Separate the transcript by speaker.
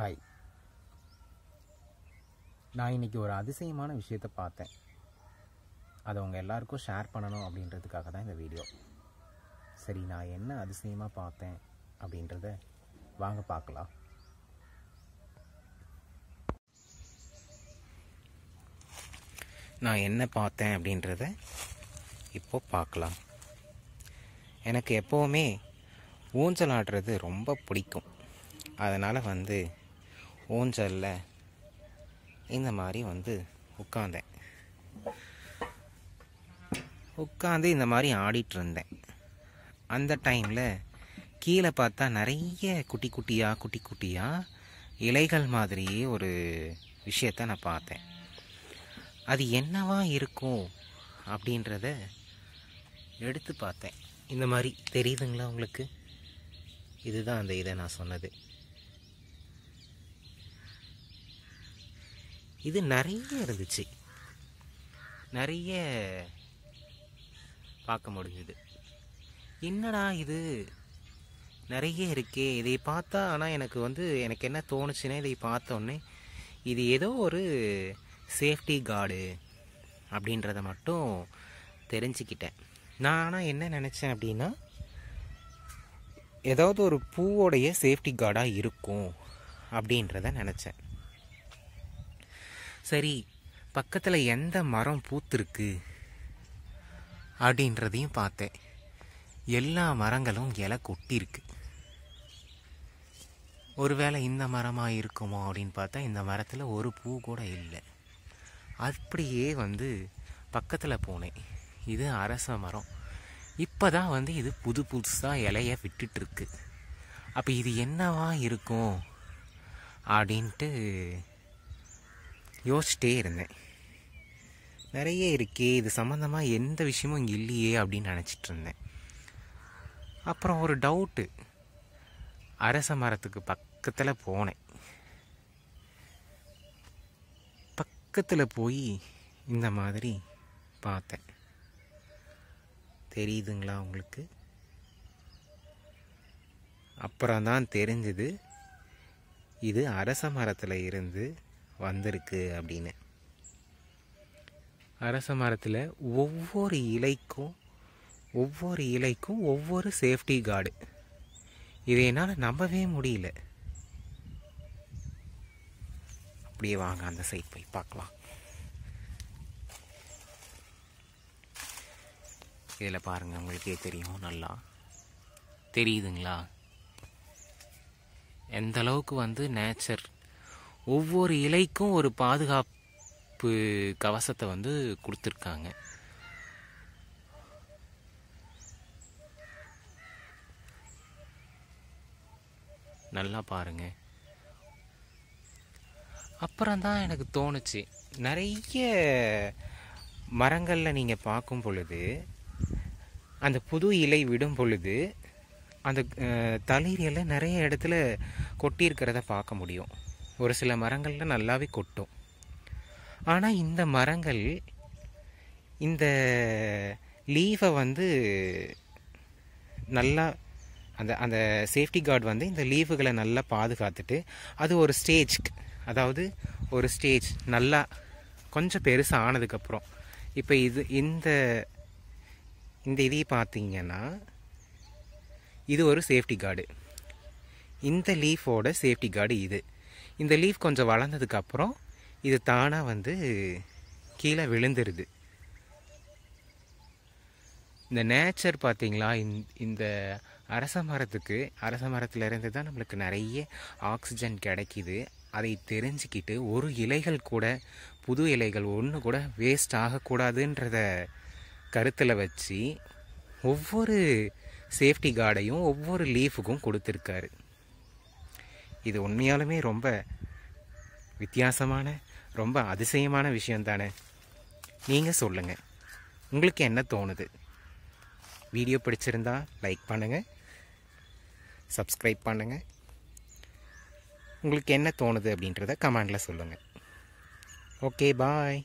Speaker 1: hi நான் இன்றைக்கி ஒரு அதிசயமான விஷயத்தை பார்த்தேன் அதை உங்கள் எல்லாருக்கும் ஷேர் பண்ணணும் அப்படின்றதுக்காக தான் இந்த வீடியோ சரி நான் என்ன அதிசயமாக பார்த்தேன் அப்படின்றத வாங்க பார்க்கலாம் நான் என்ன பார்த்தேன் அப்படின்றத இப்போது பார்க்கலாம் எனக்கு எப்போவுமே ஊஞ்சல் ஆடுறது ரொம்ப பிடிக்கும் அதனால் வந்து ஓஞ்சல்ல இந்த மாதிரி வந்து உட்காந்தேன் உட்காந்து இந்த மாதிரி ஆடிட்டு இருந்தேன் அந்த டைமில் கீழே பார்த்தா நிறைய குட்டி குட்டியாக குட்டி குட்டியாக இலைகள் மாதிரியே ஒரு விஷயத்த நான் பார்த்தேன் அது என்னவா இருக்கும் அப்படின்றத எடுத்து பார்த்தேன் இந்த மாதிரி தெரியுதுங்களா உங்களுக்கு இதுதான் அந்த இதை நான் சொன்னது இது நிறைய இருந்துச்சு நிறைய பார்க்க முடிஞ்சுது என்னடா இது நிறைய இருக்கே இதை பார்த்தா ஆனால் எனக்கு வந்து எனக்கு என்ன தோணுச்சுன்னா இதை பார்த்தோன்னே இது ஏதோ ஒரு சேஃப்டி கார்டு அப்படின்றத மட்டும் தெரிஞ்சுக்கிட்டேன் நான் ஆனால் என்ன நினச்சேன் அப்படின்னா ஏதாவது ஒரு பூவோடைய சேஃப்டி கார்டாக இருக்கும் அப்படின்றத நினச்சேன் சரி பக்கத்தில் எந்த மரம் பூத்திருக்கு அப்படின்றதையும் பார்த்தேன் எல்லா மரங்களும் இலை கொட்டியிருக்கு ஒருவேளை இந்த மரமாக இருக்குமோ அப்படின்னு பார்த்தா இந்த மரத்தில் ஒரு பூ கூட இல்லை அப்படியே வந்து பக்கத்தில் போனேன் இது அரச மரம் இப்போ தான் வந்து இது புது புதுசாக இலையை விட்டுட்டுருக்கு அப்போ இது என்னவா இருக்கும் அப்படின்ட்டு யோசிச்சிட்டே இருந்தேன் நிறைய இருக்கே இது சம்மந்தமாக எந்த விஷயமும் இங்கே இல்லையே அப்படின்னு நினச்சிட்டு இருந்தேன் அப்புறம் ஒரு டவுட்டு அரச மரத்துக்கு பக்கத்தில் போனேன் பக்கத்தில் போய் இந்த மாதிரி பார்த்தேன் தெரியுதுங்களா உங்களுக்கு அப்புறம் தான் தெரிஞ்சது இது அரச மரத்தில் இருந்து வந்திருக்கு அப்படின்னு அரச மரத்தில் ஒவ்வொரு இலைக்கும் ஒவ்வொரு இலைக்கும் ஒவ்வொரு சேஃப்டி கார்டு இதை என்னால் நம்பவே முடியல அப்படியே வாங்க அந்த சைட் போய் பார்க்கலாம் இதில் பாருங்கள் உங்களுக்கே தெரியும் நல்லா தெரியுதுங்களா எந்த அளவுக்கு வந்து நேச்சர் ஒவ்வொரு இலைக்கும் ஒரு பாதுகாப்பு கவசத்தை வந்து கொடுத்துருக்காங்க நல்லா பாருங்க அப்புறம் தான் எனக்கு தோணுச்சு நிறைய மரங்களில் நீங்கள் பார்க்கும் பொழுது அந்த புது இலை விடும் பொழுது அந்த தளிரியில் நிறைய இடத்துல கொட்டியிருக்கிறத பார்க்க முடியும் ஒரு சில மரங்களில் நல்லாவே கொட்டும் ஆனால் இந்த மரங்கள் இந்த லீஃபை வந்து நல்லா அந்த அந்த சேஃப்டி கார்டு வந்து இந்த லீஃபுகளை நல்லா பாதுகாத்துட்டு அது ஒரு ஸ்டேஜ் அதாவது ஒரு ஸ்டேஜ் நல்லா கொஞ்சம் பெருசாக ஆனதுக்கப்புறம் இப்போ இது இந்த இந்த இதையும் பார்த்தீங்கன்னா இது ஒரு சேஃப்டி கார்டு இந்த லீஃபோட சேஃப்டி கார்டு இது இந்த லீஃப் கொஞ்சம் வளர்ந்ததுக்கப்புறம் இது தானாக வந்து கீழே விழுந்துருது இந்த நேச்சர் பார்த்திங்களா இந்த அரச மரத்துக்கு அரச மரத்துலேருந்து தான் நம்மளுக்கு நிறைய ஆக்சிஜன் கிடைக்கிது அதை தெரிஞ்சுக்கிட்டு ஒரு இலைகள் கூட புது இலைகள் ஒன்று கூட வேஸ்ட் ஆகக்கூடாதுன்றத கருத்தில் வச்சு ஒவ்வொரு சேஃப்டி கார்டையும் ஒவ்வொரு லீஃபுக்கும் கொடுத்துருக்காரு இது உண்மையாலுமே ரொம்ப வித்தியாசமான ரொம்ப அதிசயமான விஷயம் தானே நீங்கள் சொல்லுங்கள் உங்களுக்கு என்ன தோணுது வீடியோ பிடிச்சிருந்தா லைக் பண்ணுங்கள் சப்ஸ்கிரைப் பண்ணுங்கள் உங்களுக்கு என்ன தோணுது அப்படின்றத கமெண்டில் சொல்லுங்கள் ஓகே பாய்